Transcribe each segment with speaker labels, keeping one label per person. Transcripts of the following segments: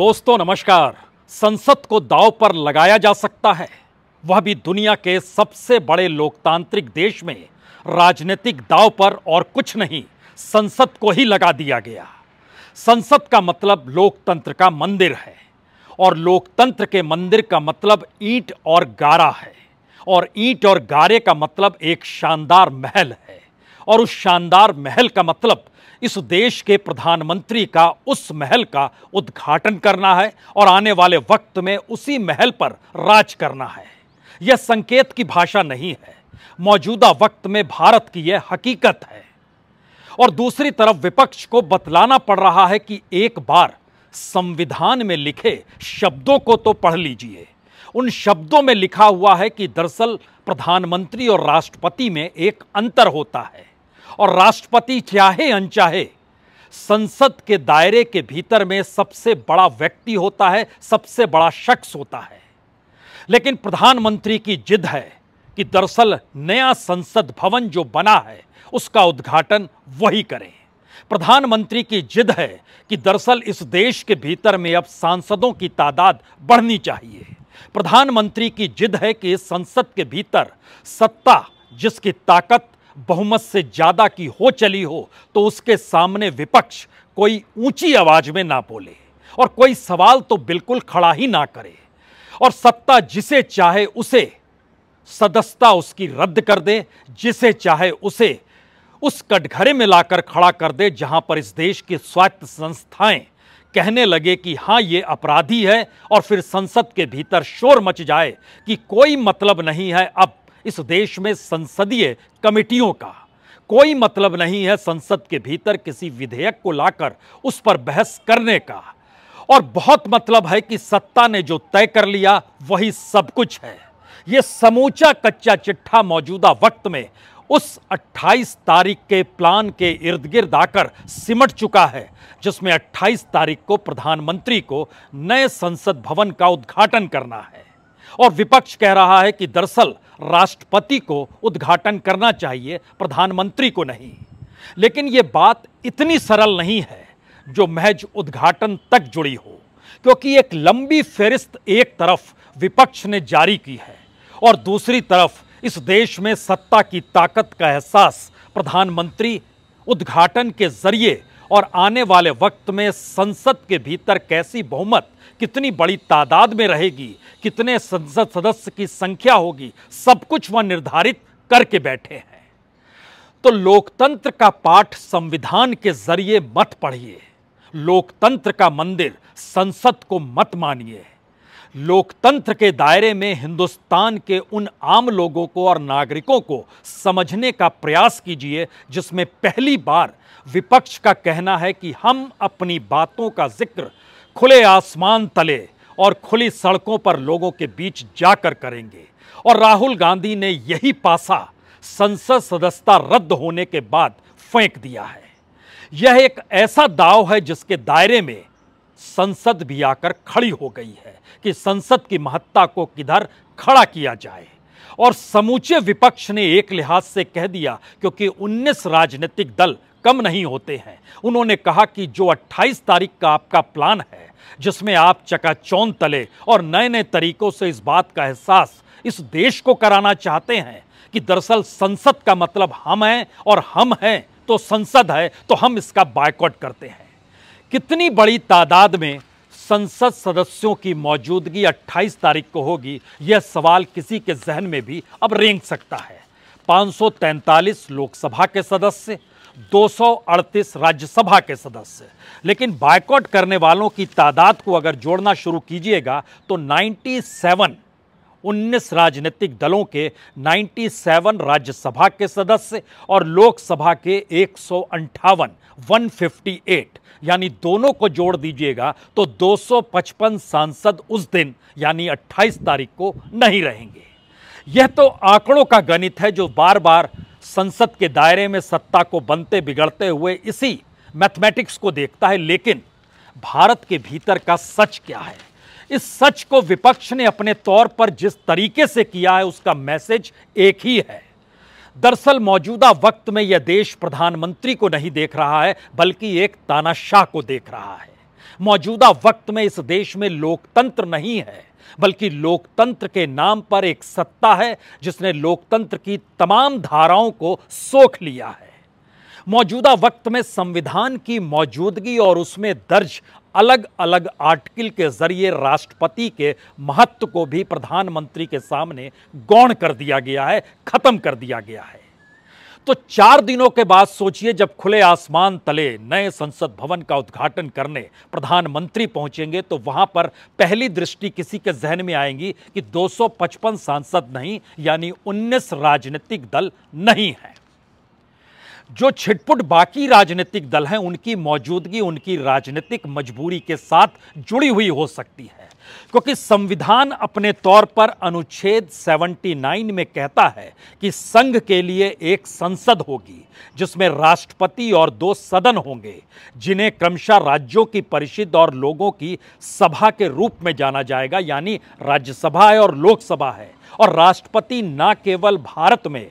Speaker 1: दोस्तों नमस्कार संसद को दाव पर लगाया जा सकता है वह भी दुनिया के सबसे बड़े लोकतांत्रिक देश में राजनीतिक दाव पर और कुछ नहीं संसद को ही लगा दिया गया संसद का मतलब लोकतंत्र का मंदिर है और लोकतंत्र के मंदिर का मतलब ईंट और गारा है और ईंट और गारे का मतलब एक शानदार महल है और उस शानदार महल का मतलब इस देश के प्रधानमंत्री का उस महल का उद्घाटन करना है और आने वाले वक्त में उसी महल पर राज करना है यह संकेत की भाषा नहीं है मौजूदा वक्त में भारत की यह हकीकत है और दूसरी तरफ विपक्ष को बतलाना पड़ रहा है कि एक बार संविधान में लिखे शब्दों को तो पढ़ लीजिए उन शब्दों में लिखा हुआ है कि दरअसल प्रधानमंत्री और राष्ट्रपति में एक अंतर होता है और राष्ट्रपति चाहे अनचाहे संसद के दायरे के भीतर में सबसे बड़ा व्यक्ति होता है सबसे बड़ा शख्स होता है लेकिन प्रधानमंत्री की जिद है कि दरअसल नया संसद भवन जो बना है उसका उद्घाटन वही करें प्रधानमंत्री की जिद है कि दरअसल इस देश के भीतर में अब सांसदों की तादाद बढ़नी चाहिए प्रधानमंत्री की जिद है कि इस संसद के भीतर सत्ता जिसकी ताकत बहुमत से ज़्यादा की हो चली हो तो उसके सामने विपक्ष कोई ऊंची आवाज में ना बोले और कोई सवाल तो बिल्कुल खड़ा ही ना करे और सत्ता जिसे चाहे उसे सदस्यता उसकी रद्द कर दे जिसे चाहे उसे उस कटघरे में लाकर खड़ा कर दे जहां पर इस देश की स्वायत्त संस्थाएं कहने लगे कि हां ये अपराधी है और फिर संसद के भीतर शोर मच जाए कि कोई मतलब नहीं है अब इस देश में संसदीय कमेटियों का कोई मतलब नहीं है संसद के भीतर किसी विधेयक को लाकर उस पर बहस करने का और बहुत मतलब है कि सत्ता ने जो तय कर लिया वही सब कुछ है यह समूचा कच्चा चिट्ठा मौजूदा वक्त में उस 28 तारीख के प्लान के इर्द गिर्द आकर सिमट चुका है जिसमें 28 तारीख को प्रधानमंत्री को नए संसद भवन का उद्घाटन करना है और विपक्ष कह रहा है कि दरअसल राष्ट्रपति को उद्घाटन करना चाहिए प्रधानमंत्री को नहीं लेकिन ये बात इतनी सरल नहीं है जो महज उद्घाटन तक जुड़ी हो क्योंकि एक लंबी फेरिस्त एक तरफ विपक्ष ने जारी की है और दूसरी तरफ इस देश में सत्ता की ताकत का एहसास प्रधानमंत्री उद्घाटन के जरिए और आने वाले वक्त में संसद के भीतर कैसी बहुमत कितनी बड़ी तादाद में रहेगी कितने संसद सदस्य की संख्या होगी सब कुछ वह निर्धारित करके बैठे हैं तो लोकतंत्र का पाठ संविधान के जरिए मत पढ़िए लोकतंत्र का मंदिर संसद को मत मानिए लोकतंत्र के दायरे में हिंदुस्तान के उन आम लोगों को और नागरिकों को समझने का प्रयास कीजिए जिसमें पहली बार विपक्ष का कहना है कि हम अपनी बातों का जिक्र खुले आसमान तले और खुली सड़कों पर लोगों के बीच जाकर करेंगे और राहुल गांधी ने यही पासा संसद सदस्यता रद्द होने के बाद फेंक दिया है यह एक ऐसा दाव है जिसके दायरे में संसद भी आकर खड़ी हो गई है कि संसद की महत्ता को किधर खड़ा किया जाए और समूचे विपक्ष ने एक लिहाज से कह दिया क्योंकि 19 राजनीतिक दल कम नहीं होते हैं उन्होंने कहा कि जो 28 तारीख का आपका प्लान है जिसमें आप चकाचौंध तले और नए नए तरीकों से इस बात का एहसास इस देश को कराना चाहते हैं कि दरअसल संसद का मतलब हम हैं और हम हैं तो संसद है तो हम इसका बायकॉट करते हैं कितनी बड़ी तादाद में संसद सदस्यों की मौजूदगी 28 तारीख को होगी यह सवाल किसी के जहन में भी अब रेंग सकता है 543 लोकसभा के सदस्य 238 राज्यसभा के सदस्य लेकिन बायकॉट करने वालों की तादाद को अगर जोड़ना शुरू कीजिएगा तो 97 19 राजनीतिक दलों के 97 राज्यसभा के सदस्य और लोकसभा के एक 158 यानी दोनों को जोड़ दीजिएगा तो 255 सांसद उस दिन यानी 28 तारीख को नहीं रहेंगे यह तो आंकड़ों का गणित है जो बार बार संसद के दायरे में सत्ता को बनते बिगड़ते हुए इसी मैथमेटिक्स को देखता है लेकिन भारत के भीतर का सच क्या है इस सच को विपक्ष ने अपने तौर पर जिस तरीके से किया है उसका मैसेज एक ही है दरअसल मौजूदा वक्त में यह देश प्रधानमंत्री को नहीं देख रहा है बल्कि एक तानाशाह को देख रहा है मौजूदा वक्त में इस देश में लोकतंत्र नहीं है बल्कि लोकतंत्र के नाम पर एक सत्ता है जिसने लोकतंत्र की तमाम धाराओं को सोख लिया है मौजूदा वक्त में संविधान की मौजूदगी और उसमें दर्ज अलग अलग आर्टिकल के जरिए राष्ट्रपति के महत्व को भी प्रधानमंत्री के सामने गौण कर दिया गया है खत्म कर दिया गया है तो चार दिनों के बाद सोचिए जब खुले आसमान तले नए संसद भवन का उद्घाटन करने प्रधानमंत्री पहुंचेंगे तो वहां पर पहली दृष्टि किसी के जहन में आएंगी कि 255 सांसद नहीं यानी 19 राजनीतिक दल नहीं है जो छिटपुट बाकी राजनीतिक दल हैं उनकी मौजूदगी उनकी राजनीतिक मजबूरी के साथ जुड़ी हुई हो सकती है क्योंकि संविधान अपने तौर पर अनुच्छेद 79 में कहता है कि संघ के लिए एक संसद होगी जिसमें राष्ट्रपति और दो सदन होंगे जिन्हें क्रमशः राज्यों की परिषद और लोगों की सभा के रूप में जाना जाएगा यानी राज्यसभा है और लोकसभा है और राष्ट्रपति न केवल भारत में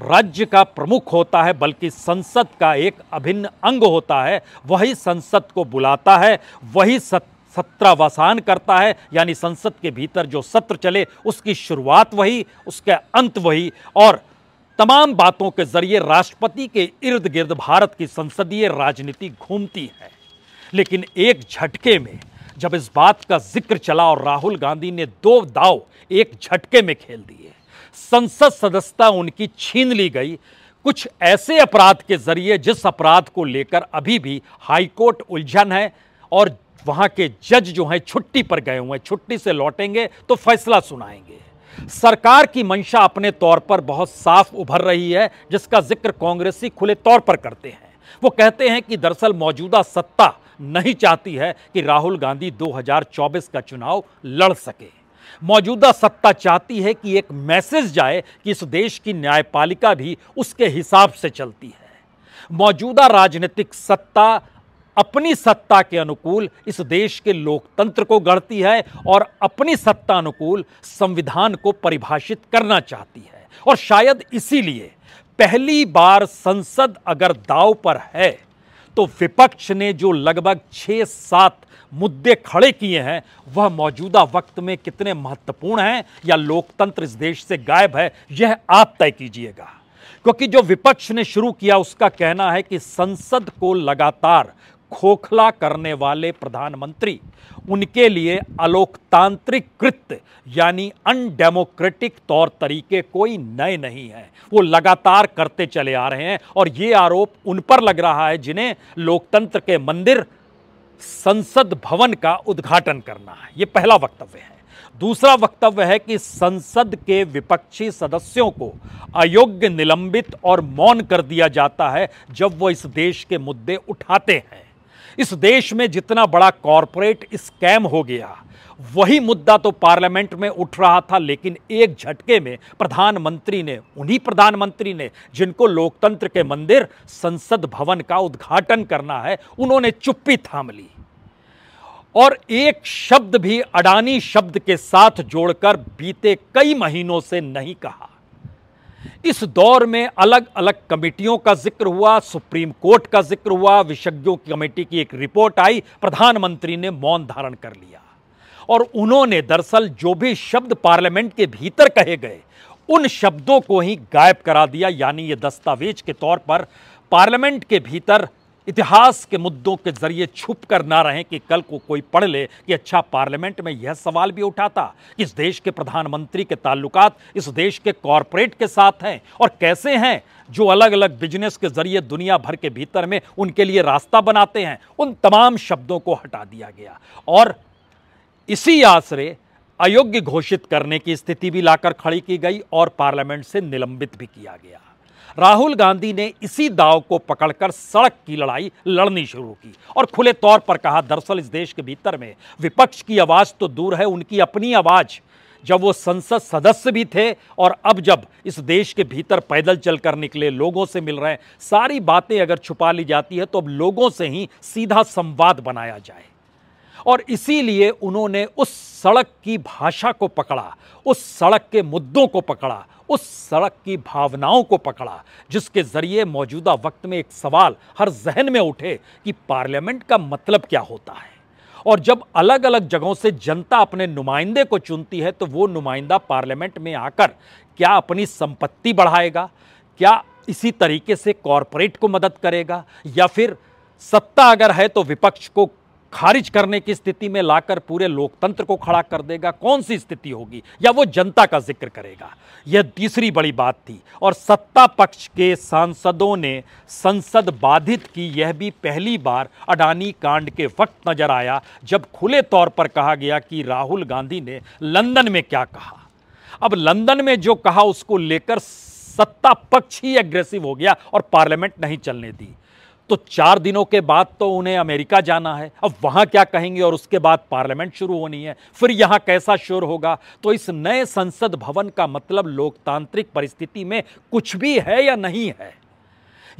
Speaker 1: राज्य का प्रमुख होता है बल्कि संसद का एक अभिन्न अंग होता है वही संसद को बुलाता है वही सत्रावसान करता है यानी संसद के भीतर जो सत्र चले उसकी शुरुआत वही उसका अंत वही और तमाम बातों के जरिए राष्ट्रपति के इर्द गिर्द भारत की संसदीय राजनीति घूमती है लेकिन एक झटके में जब इस बात का जिक्र चला और राहुल गांधी ने दो दाव एक झटके में खेल दिए संसद सदस्यता उनकी छीन ली गई कुछ ऐसे अपराध के जरिए जिस अपराध को लेकर अभी भी हाईकोर्ट उलझन है और वहां के जज जो हैं छुट्टी पर गए हुए हैं छुट्टी से लौटेंगे तो फैसला सुनाएंगे सरकार की मंशा अपने तौर पर बहुत साफ उभर रही है जिसका जिक्र कांग्रेसी खुले तौर पर करते हैं वो कहते हैं कि दरअसल मौजूदा सत्ता नहीं चाहती है कि राहुल गांधी 2024 का चुनाव लड़ सके मौजूदा सत्ता चाहती है कि एक मैसेज जाए कि इस देश की न्यायपालिका भी उसके हिसाब से चलती है मौजूदा राजनीतिक सत्ता अपनी सत्ता के अनुकूल इस देश के लोकतंत्र को गढ़ती है और अपनी सत्ता अनुकूल संविधान को परिभाषित करना चाहती है और शायद इसीलिए पहली बार संसद अगर दाव पर है तो विपक्ष ने जो लगभग छः सात मुद्दे खड़े किए हैं वह मौजूदा वक्त में कितने महत्वपूर्ण हैं या लोकतंत्र इस देश से गायब है यह आप तय कीजिएगा क्योंकि जो विपक्ष ने शुरू किया उसका कहना है कि संसद को लगातार खोखला करने वाले प्रधानमंत्री उनके लिए अलोकतांत्रिक कृत्य यानी अनडेमोक्रेटिक तौर तरीके कोई नए नहीं है वो लगातार करते चले आ रहे हैं और ये आरोप उन पर लग रहा है जिन्हें लोकतंत्र के मंदिर संसद भवन का उद्घाटन करना है ये पहला वक्तव्य है दूसरा वक्तव्य है कि संसद के विपक्षी सदस्यों को अयोग्य निलंबित और मौन कर दिया जाता है जब वो इस देश के मुद्दे उठाते हैं इस देश में जितना बड़ा कॉरपोरेट स्कैम हो गया वही मुद्दा तो पार्लियामेंट में उठ रहा था लेकिन एक झटके में प्रधानमंत्री ने उन्हीं प्रधानमंत्री ने जिनको लोकतंत्र के मंदिर संसद भवन का उद्घाटन करना है उन्होंने चुप्पी थाम ली और एक शब्द भी अडानी शब्द के साथ जोड़कर बीते कई महीनों से नहीं कहा इस दौर में अलग अलग कमेटियों का जिक्र हुआ सुप्रीम कोर्ट का जिक्र हुआ विशेषज्ञों की कमेटी की एक रिपोर्ट आई प्रधानमंत्री ने मौन धारण कर लिया और उन्होंने दरअसल जो भी शब्द पार्लियामेंट के भीतर कहे गए उन शब्दों को ही गायब करा दिया यानी ये दस्तावेज के तौर पर पार्लियामेंट के भीतर इतिहास के मुद्दों के जरिए छुप कर ना रहें कि कल को कोई पढ़ ले कि अच्छा पार्लियामेंट में यह सवाल भी उठाता कि इस देश के प्रधानमंत्री के ताल्लुकात इस देश के कॉरपोरेट के साथ हैं और कैसे हैं जो अलग अलग बिजनेस के जरिए दुनिया भर के भीतर में उनके लिए रास्ता बनाते हैं उन तमाम शब्दों को हटा दिया गया और इसी आसरे अयोग्य घोषित करने की स्थिति भी लाकर खड़ी की गई और पार्लियामेंट से निलंबित भी किया गया राहुल गांधी ने इसी दाव को पकड़कर सड़क की लड़ाई लड़नी शुरू की और खुले तौर पर कहा दरअसल इस देश के भीतर में विपक्ष की आवाज़ तो दूर है उनकी अपनी आवाज़ जब वो संसद सदस्य भी थे और अब जब इस देश के भीतर पैदल चलकर निकले लोगों से मिल रहे हैं सारी बातें अगर छुपा ली जाती है तो अब लोगों से ही सीधा संवाद बनाया जाए और इसीलिए उन्होंने उस सड़क की भाषा को पकड़ा उस सड़क के मुद्दों को पकड़ा उस सड़क की भावनाओं को पकड़ा जिसके ज़रिए मौजूदा वक्त में एक सवाल हर जहन में उठे कि पार्लियामेंट का मतलब क्या होता है और जब अलग अलग जगहों से जनता अपने नुमाइंदे को चुनती है तो वो नुमाइंदा पार्लियामेंट में आकर क्या अपनी संपत्ति बढ़ाएगा क्या इसी तरीके से कॉरपोरेट को मदद करेगा या फिर सत्ता अगर है तो विपक्ष को खारिज करने की स्थिति में लाकर पूरे लोकतंत्र को खड़ा कर देगा कौन सी स्थिति होगी या वो जनता का जिक्र करेगा यह तीसरी बड़ी बात थी और सत्ता पक्ष के सांसदों ने संसद बाधित की यह भी पहली बार अडानी कांड के वक्त नजर आया जब खुले तौर पर कहा गया कि राहुल गांधी ने लंदन में क्या कहा अब लंदन में जो कहा उसको लेकर सत्ता पक्ष ही एग्रेसिव हो गया और पार्लियामेंट नहीं चलने दी तो चार दिनों के बाद तो उन्हें अमेरिका जाना है अब वहां क्या कहेंगे और उसके बाद पार्लियामेंट शुरू होनी है फिर यहां कैसा शोर होगा तो इस नए संसद भवन का मतलब लोकतांत्रिक परिस्थिति में कुछ भी है या नहीं है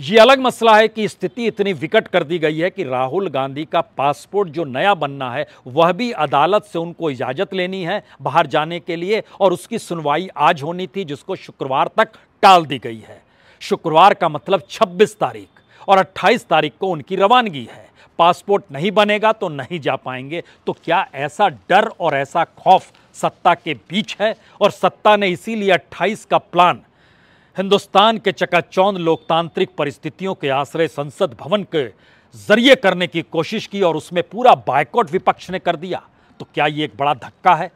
Speaker 1: ये अलग मसला है कि स्थिति इतनी विकट कर दी गई है कि राहुल गांधी का पासपोर्ट जो नया बनना है वह भी अदालत से उनको इजाज़त लेनी है बाहर जाने के लिए और उसकी सुनवाई आज होनी थी जिसको शुक्रवार तक टाल दी गई है शुक्रवार का मतलब 26 तारीख और 28 तारीख को उनकी रवानगी है पासपोर्ट नहीं बनेगा तो नहीं जा पाएंगे तो क्या ऐसा डर और ऐसा खौफ सत्ता के बीच है और सत्ता ने इसीलिए 28 का प्लान हिंदुस्तान के चकाचौंध लोकतांत्रिक परिस्थितियों के आश्रय संसद भवन के जरिए करने की कोशिश की और उसमें पूरा बायकॉट विपक्ष ने कर दिया तो क्या ये एक बड़ा धक्का है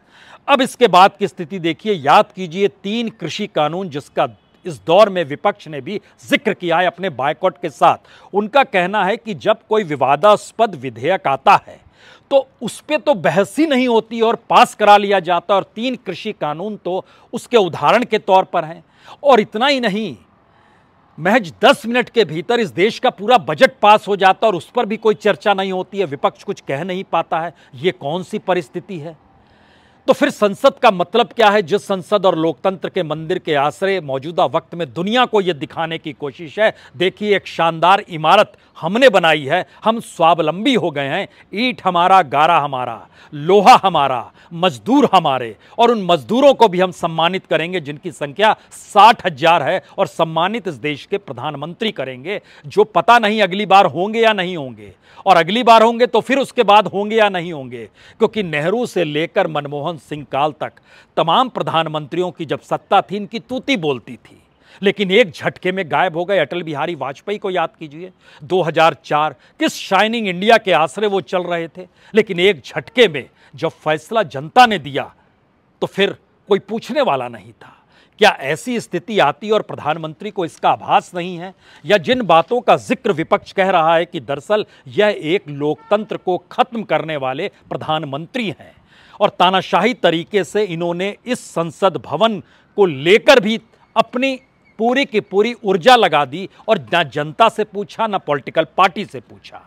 Speaker 1: अब इसके बाद की स्थिति देखिए याद कीजिए तीन कृषि कानून जिसका इस दौर में विपक्ष ने भी जिक्र किया है अपने बायकॉट के साथ उनका कहना है कि जब कोई विवादास्पद विधेयक आता है तो उस पर तो बहस ही नहीं होती और पास करा लिया जाता और तीन कृषि कानून तो उसके उदाहरण के तौर पर हैं और इतना ही नहीं महज दस मिनट के भीतर इस देश का पूरा बजट पास हो जाता और उस पर भी कोई चर्चा नहीं होती है विपक्ष कुछ कह नहीं पाता है ये कौन सी परिस्थिति है तो फिर संसद का मतलब क्या है जिस संसद और लोकतंत्र के मंदिर के आश्रय मौजूदा वक्त में दुनिया को यह दिखाने की कोशिश है देखिए एक शानदार इमारत हमने बनाई है हम स्वावलंबी हो गए हैं ईट हमारा गारा हमारा लोहा हमारा मजदूर हमारे और उन मजदूरों को भी हम सम्मानित करेंगे जिनकी संख्या साठ हजार है और सम्मानित इस देश के प्रधानमंत्री करेंगे जो पता नहीं अगली बार होंगे या नहीं होंगे और अगली बार होंगे तो फिर उसके बाद होंगे या नहीं होंगे क्योंकि नेहरू से लेकर मनमोहन मनमोहन सिंह काल तक तमाम प्रधानमंत्रियों की जब सत्ता थी इनकी तूती बोलती थी लेकिन एक झटके में गायब हो गए अटल बिहारी वाजपेयी को याद कीजिए 2004 किस शाइनिंग इंडिया के आसरे वो चल रहे थे लेकिन एक झटके में जब फैसला जनता ने दिया तो फिर कोई पूछने वाला नहीं था क्या ऐसी स्थिति आती और प्रधानमंत्री को इसका आभास नहीं है या जिन बातों का जिक्र विपक्ष कह रहा है कि दरअसल यह एक लोकतंत्र को खत्म करने वाले प्रधानमंत्री हैं और तानाशाही तरीके से इन्होंने इस संसद भवन को लेकर भी अपनी पूरी की पूरी ऊर्जा लगा दी और ना जनता से पूछा ना पॉलिटिकल पार्टी से पूछा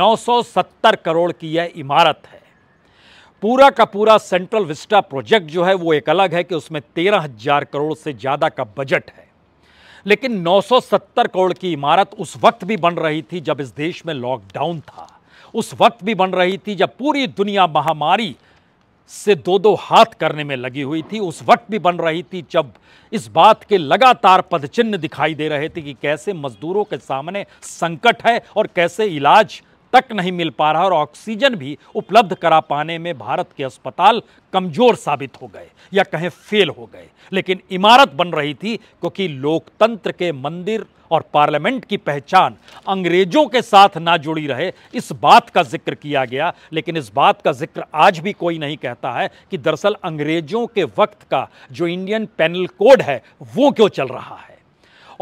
Speaker 1: 970 करोड़ की यह इमारत है पूरा का पूरा सेंट्रल विस्टा प्रोजेक्ट जो है वो एक अलग है कि उसमें तेरह हजार करोड़ से ज़्यादा का बजट है लेकिन 970 करोड़ की इमारत उस वक्त भी बन रही थी जब इस देश में लॉकडाउन था उस वक्त भी बन रही थी जब पूरी दुनिया महामारी से दो दो हाथ करने में लगी हुई थी उस वक्त भी बन रही थी जब इस बात के लगातार पदचिन्ह दिखाई दे रहे थे कि कैसे मजदूरों के सामने संकट है और कैसे इलाज तक नहीं मिल पा रहा और ऑक्सीजन भी उपलब्ध करा पाने में भारत के अस्पताल कमजोर साबित हो गए या कहें फेल हो गए लेकिन इमारत बन रही थी क्योंकि लोकतंत्र के मंदिर और पार्लियामेंट की पहचान अंग्रेजों के साथ ना जुड़ी रहे इस बात का जिक्र किया गया लेकिन इस बात का जिक्र आज भी कोई नहीं कहता है कि दरअसल अंग्रेजों के वक्त का जो इंडियन पेनल कोड है वो क्यों चल रहा है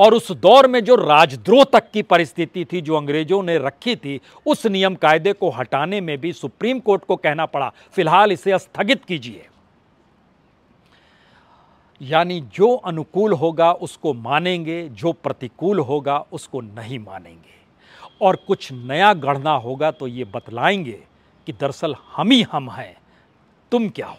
Speaker 1: और उस दौर में जो राजद्रोह तक की परिस्थिति थी जो अंग्रेजों ने रखी थी उस नियम कायदे को हटाने में भी सुप्रीम कोर्ट को कहना पड़ा फिलहाल इसे स्थगित कीजिए यानी जो अनुकूल होगा उसको मानेंगे जो प्रतिकूल होगा उसको नहीं मानेंगे और कुछ नया गढ़ना होगा तो ये बतलाएंगे कि दरअसल हम ही हम हैं तुम क्या हो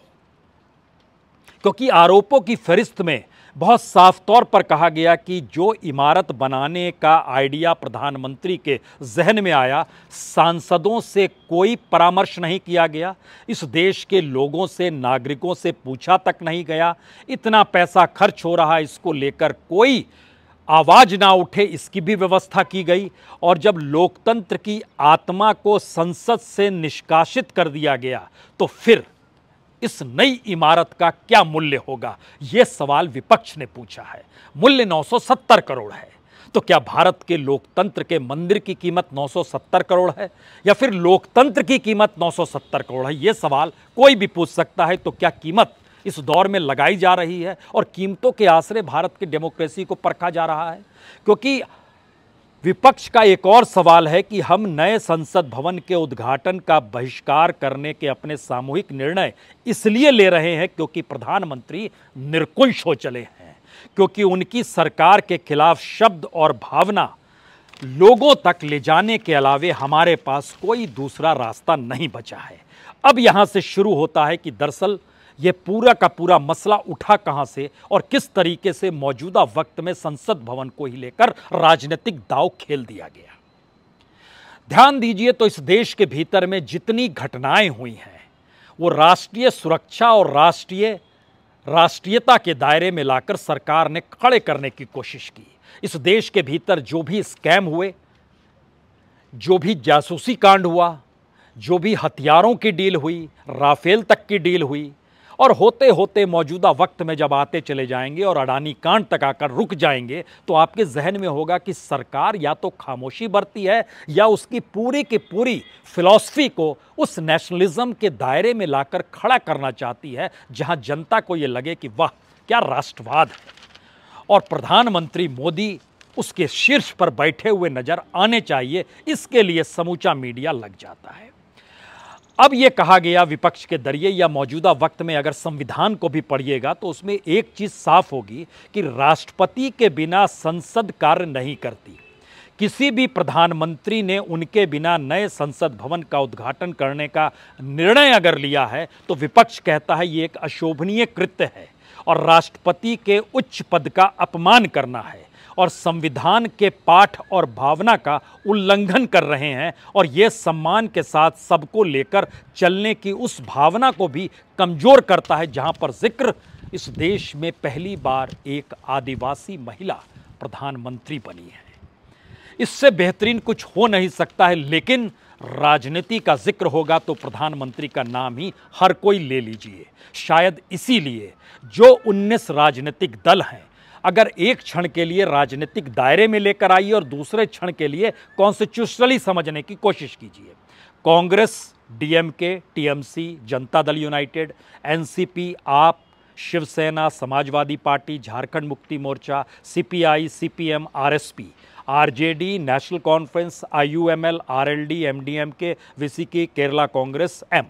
Speaker 1: क्योंकि आरोपों की फहरिस्त में बहुत साफ तौर पर कहा गया कि जो इमारत बनाने का आइडिया प्रधानमंत्री के जहन में आया सांसदों से कोई परामर्श नहीं किया गया इस देश के लोगों से नागरिकों से पूछा तक नहीं गया इतना पैसा खर्च हो रहा इसको लेकर कोई आवाज ना उठे इसकी भी व्यवस्था की गई और जब लोकतंत्र की आत्मा को संसद से निष्कासित कर दिया गया तो फिर इस नई इमारत का क्या मूल्य होगा ये सवाल विपक्ष ने पूछा है मूल्य 970 करोड़ है तो क्या भारत के लोकतंत्र के मंदिर की कीमत 970 करोड़ है या फिर लोकतंत्र की कीमत 970 करोड़ है ये सवाल कोई भी पूछ सकता है तो क्या कीमत इस दौर में लगाई जा रही है और कीमतों के आश्रय भारत की डेमोक्रेसी को परखा जा रहा है क्योंकि विपक्ष का एक और सवाल है कि हम नए संसद भवन के उद्घाटन का बहिष्कार करने के अपने सामूहिक निर्णय इसलिए ले रहे हैं क्योंकि प्रधानमंत्री निरकुंश हो चले हैं क्योंकि उनकी सरकार के खिलाफ शब्द और भावना लोगों तक ले जाने के अलावे हमारे पास कोई दूसरा रास्ता नहीं बचा है अब यहाँ से शुरू होता है कि दरअसल ये पूरा का पूरा मसला उठा कहाँ से और किस तरीके से मौजूदा वक्त में संसद भवन को ही लेकर राजनीतिक दाव खेल दिया गया ध्यान दीजिए तो इस देश के भीतर में जितनी घटनाएं हुई हैं वो राष्ट्रीय सुरक्षा और राष्ट्रीय राष्ट्रीयता के दायरे में लाकर सरकार ने खड़े करने की कोशिश की इस देश के भीतर जो भी स्कैम हुए जो भी जासूसी कांड हुआ जो भी हथियारों की डील हुई राफेल तक की डील हुई और होते होते मौजूदा वक्त में जब आते चले जाएंगे और अडानी कांड तक आकर रुक जाएंगे तो आपके जहन में होगा कि सरकार या तो खामोशी बरती है या उसकी पूरी की पूरी फिलॉसफी को उस नेशनलिज्म के दायरे में लाकर खड़ा करना चाहती है जहां जनता को ये लगे कि वाह क्या राष्ट्रवाद है और प्रधानमंत्री मोदी उसके शीर्ष पर बैठे हुए नजर आने चाहिए इसके लिए समूचा मीडिया लग जाता है अब ये कहा गया विपक्ष के जरिए या मौजूदा वक्त में अगर संविधान को भी पढ़िएगा तो उसमें एक चीज़ साफ होगी कि राष्ट्रपति के बिना संसद कार्य नहीं करती किसी भी प्रधानमंत्री ने उनके बिना नए संसद भवन का उद्घाटन करने का निर्णय अगर लिया है तो विपक्ष कहता है ये एक अशोभनीय कृत्य है और राष्ट्रपति के उच्च पद का अपमान करना है और संविधान के पाठ और भावना का उल्लंघन कर रहे हैं और ये सम्मान के साथ सबको लेकर चलने की उस भावना को भी कमज़ोर करता है जहाँ पर जिक्र इस देश में पहली बार एक आदिवासी महिला प्रधानमंत्री बनी है इससे बेहतरीन कुछ हो नहीं सकता है लेकिन राजनीति का जिक्र होगा तो प्रधानमंत्री का नाम ही हर कोई ले लीजिए शायद इसीलिए जो 19 राजनीतिक दल हैं अगर एक क्षण के लिए राजनीतिक दायरे में लेकर आइए और दूसरे क्षण के लिए कॉन्स्टिट्यूशनली समझने की कोशिश कीजिए कांग्रेस डीएमके टीएमसी जनता दल यूनाइटेड एनसीपी आप Shiv Sena Samajwadi Party Jharkhand Mukti Morcha CPI CPM RSP RJD National Conference IUML RLD MDMK VCK Kerala Congress M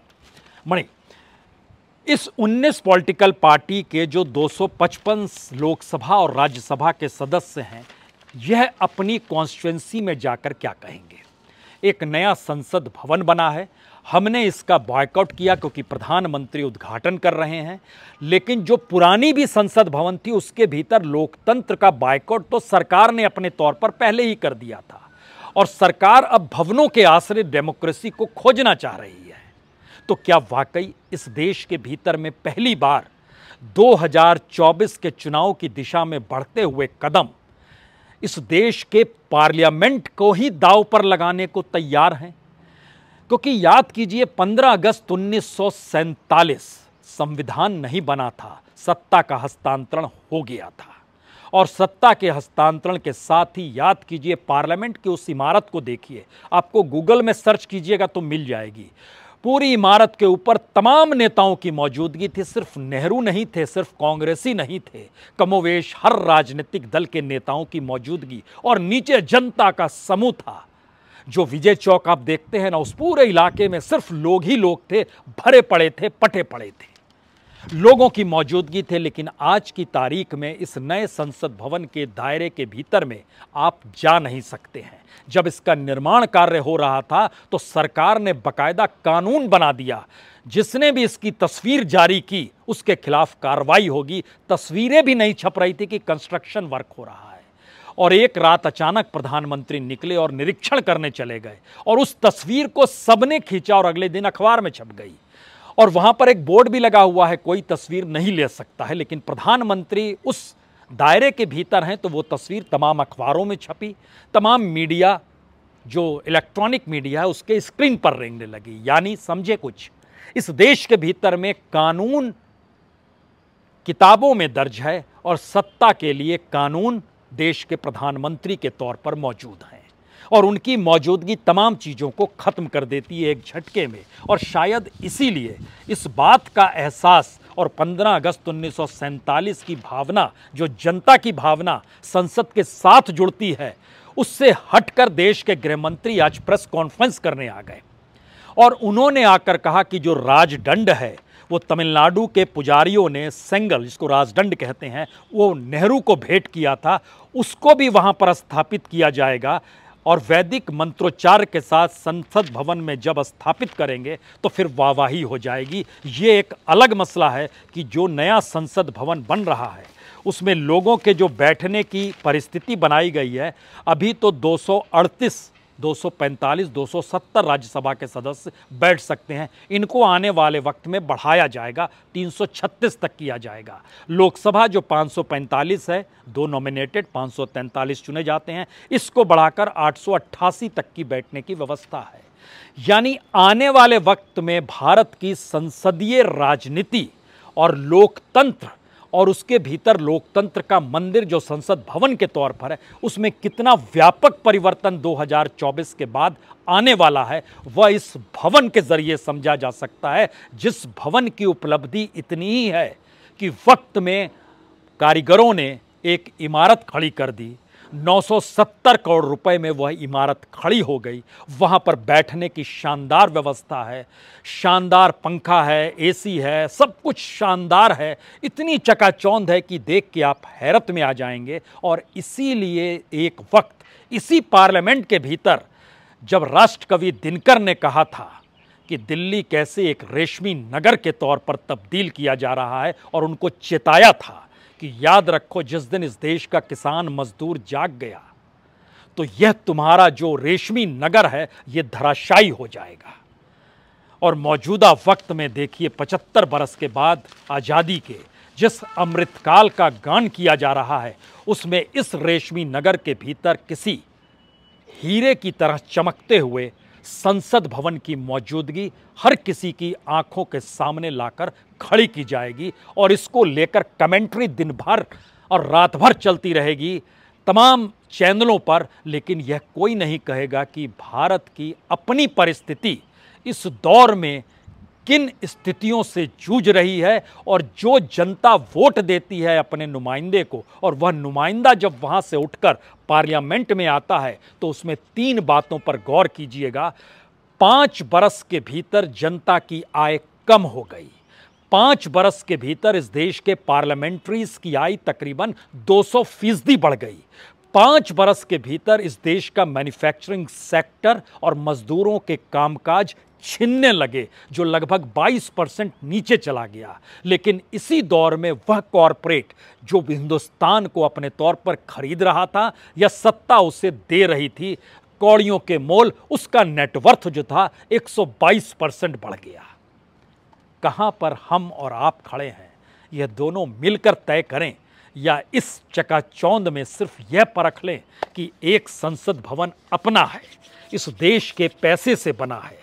Speaker 1: Mani इस 19 पॉलिटिकल पार्टी के जो 255 लोकसभा और राज्यसभा के सदस्य हैं यह अपनी कॉन्स्टिट्युएंसी में जाकर क्या कहेंगे एक नया संसद भवन बना है हमने इसका बॉयकआउट किया क्योंकि प्रधानमंत्री उद्घाटन कर रहे हैं लेकिन जो पुरानी भी संसद भवन थी उसके भीतर लोकतंत्र का बॉयकआउट तो सरकार ने अपने तौर पर पहले ही कर दिया था और सरकार अब भवनों के आश्रय डेमोक्रेसी को खोजना चाह रही है तो क्या वाकई इस देश के भीतर में पहली बार 2024 के चुनाव की दिशा में बढ़ते हुए कदम इस देश के पार्लियामेंट को ही दाव पर लगाने को तैयार हैं क्योंकि याद कीजिए 15 अगस्त उन्नीस संविधान नहीं बना था सत्ता का हस्तांतरण हो गया था और सत्ता के हस्तांतरण के साथ ही याद कीजिए पार्लियामेंट की उस इमारत को देखिए आपको गूगल में सर्च कीजिएगा तो मिल जाएगी पूरी इमारत के ऊपर तमाम नेताओं की मौजूदगी थी सिर्फ नेहरू नहीं थे सिर्फ कांग्रेस ही नहीं थे कमोवेश हर राजनीतिक दल के नेताओं की मौजूदगी और नीचे जनता का समूह था जो विजय चौक आप देखते हैं ना उस पूरे इलाके में सिर्फ लोग ही लोग थे भरे पड़े थे पटे पड़े थे लोगों की मौजूदगी थे लेकिन आज की तारीख में इस नए संसद भवन के दायरे के भीतर में आप जा नहीं सकते हैं जब इसका निर्माण कार्य हो रहा था तो सरकार ने बकायदा कानून बना दिया जिसने भी इसकी तस्वीर जारी की उसके खिलाफ कार्रवाई होगी तस्वीरें भी नहीं छप रही थी कि कंस्ट्रक्शन वर्क हो रहा है और एक रात अचानक प्रधानमंत्री निकले और निरीक्षण करने चले गए और उस तस्वीर को सबने खींचा और अगले दिन अखबार में छप गई और वहाँ पर एक बोर्ड भी लगा हुआ है कोई तस्वीर नहीं ले सकता है लेकिन प्रधानमंत्री उस दायरे के भीतर हैं तो वो तस्वीर तमाम अखबारों में छपी तमाम मीडिया जो इलेक्ट्रॉनिक मीडिया है उसके स्क्रीन पर रेंगने लगी यानी समझे कुछ इस देश के भीतर में कानून किताबों में दर्ज है और सत्ता के लिए कानून देश के प्रधानमंत्री के तौर पर मौजूद हैं और उनकी मौजूदगी तमाम चीज़ों को ख़त्म कर देती है एक झटके में और शायद इसीलिए इस बात का एहसास और 15 अगस्त उन्नीस की भावना जो जनता की भावना संसद के साथ जुड़ती है उससे हटकर देश के गृहमंत्री आज प्रेस कॉन्फ्रेंस करने आ गए और उन्होंने आकर कहा कि जो राजदंड है वो तमिलनाडु के पुजारियों ने सेंगल जिसको राजदंड कहते हैं वो नेहरू को भेंट किया था उसको भी वहां पर स्थापित किया जाएगा और वैदिक मंत्रोच्चार के साथ संसद भवन में जब स्थापित करेंगे तो फिर वाहवाही हो जाएगी ये एक अलग मसला है कि जो नया संसद भवन बन रहा है उसमें लोगों के जो बैठने की परिस्थिति बनाई गई है अभी तो अड़तीस 245, 270 राज्यसभा के सदस्य बैठ सकते हैं इनको आने वाले वक्त में बढ़ाया जाएगा 336 तक किया जाएगा लोकसभा जो 545 है दो नॉमिनेटेड 543 चुने जाते हैं इसको बढ़ाकर 888 तक की बैठने की व्यवस्था है यानी आने वाले वक्त में भारत की संसदीय राजनीति और लोकतंत्र और उसके भीतर लोकतंत्र का मंदिर जो संसद भवन के तौर पर है उसमें कितना व्यापक परिवर्तन 2024 के बाद आने वाला है वह इस भवन के जरिए समझा जा सकता है जिस भवन की उपलब्धि इतनी ही है कि वक्त में कारीगरों ने एक इमारत खड़ी कर दी 970 करोड़ रुपए में वह इमारत खड़ी हो गई वहाँ पर बैठने की शानदार व्यवस्था है शानदार पंखा है एसी है सब कुछ शानदार है इतनी चकाचौंध है कि देख के आप हैरत में आ जाएंगे और इसीलिए एक वक्त इसी पार्लियामेंट के भीतर जब राष्ट्रकवि दिनकर ने कहा था कि दिल्ली कैसे एक रेशमी नगर के तौर पर तब्दील किया जा रहा है और उनको चेताया था कि याद रखो जिस दिन इस देश का किसान मजदूर जाग गया तो यह तुम्हारा जो रेशमी नगर है यह धराशायी हो जाएगा और मौजूदा वक्त में देखिए 75 बरस के बाद आज़ादी के जिस अमृतकाल का गान किया जा रहा है उसमें इस रेशमी नगर के भीतर किसी हीरे की तरह चमकते हुए संसद भवन की मौजूदगी हर किसी की आंखों के सामने लाकर खड़ी की जाएगी और इसको लेकर कमेंट्री दिन भर और रात भर चलती रहेगी तमाम चैनलों पर लेकिन यह कोई नहीं कहेगा कि भारत की अपनी परिस्थिति इस दौर में किन स्थितियों से जूझ रही है और जो जनता वोट देती है अपने नुमाइंदे को और वह नुमाइंदा जब वहाँ से उठकर पार्लियामेंट में आता है तो उसमें तीन बातों पर गौर कीजिएगा पाँच बरस के भीतर जनता की आय कम हो गई पाँच बरस के भीतर इस देश के पार्लियामेंट्रीज की आय तकरीबन 200 फीसदी बढ़ गई पाँच बरस के भीतर इस देश का मैन्युफैक्चरिंग सेक्टर और मजदूरों के कामकाज छीनने लगे जो लगभग 22 परसेंट नीचे चला गया लेकिन इसी दौर में वह कॉरपोरेट जो हिंदुस्तान को अपने तौर पर खरीद रहा था या सत्ता उसे दे रही थी कौड़ियों के मोल उसका नेटवर्थ जो था 122 परसेंट बढ़ गया कहाँ पर हम और आप खड़े हैं यह दोनों मिलकर तय करें या इस चकाचौंध में सिर्फ यह परख लें कि एक संसद भवन अपना है इस देश के पैसे से बना है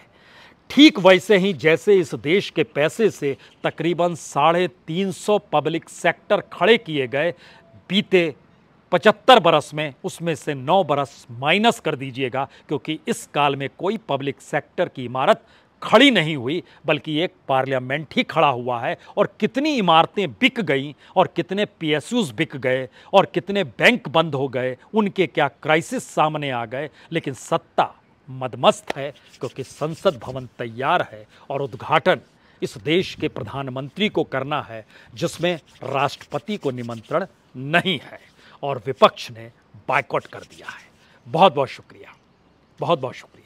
Speaker 1: ठीक वैसे ही जैसे इस देश के पैसे से तकरीबन साढ़े तीन सौ पब्लिक सेक्टर खड़े किए गए बीते पचहत्तर बरस में उसमें से नौ बरस माइनस कर दीजिएगा क्योंकि इस काल में कोई पब्लिक सेक्टर की इमारत खड़ी नहीं हुई बल्कि एक पार्लियामेंट ही खड़ा हुआ है और कितनी इमारतें बिक गईं और कितने पी बिक गए और कितने बैंक बंद हो गए उनके क्या क्राइसिस सामने आ गए लेकिन सत्ता मदमस्त है क्योंकि संसद भवन तैयार है और उद्घाटन इस देश के प्रधानमंत्री को करना है जिसमें राष्ट्रपति को निमंत्रण नहीं है और विपक्ष ने बायकॉट कर दिया है बहुत बहुत शुक्रिया बहुत बहुत शुक्रिया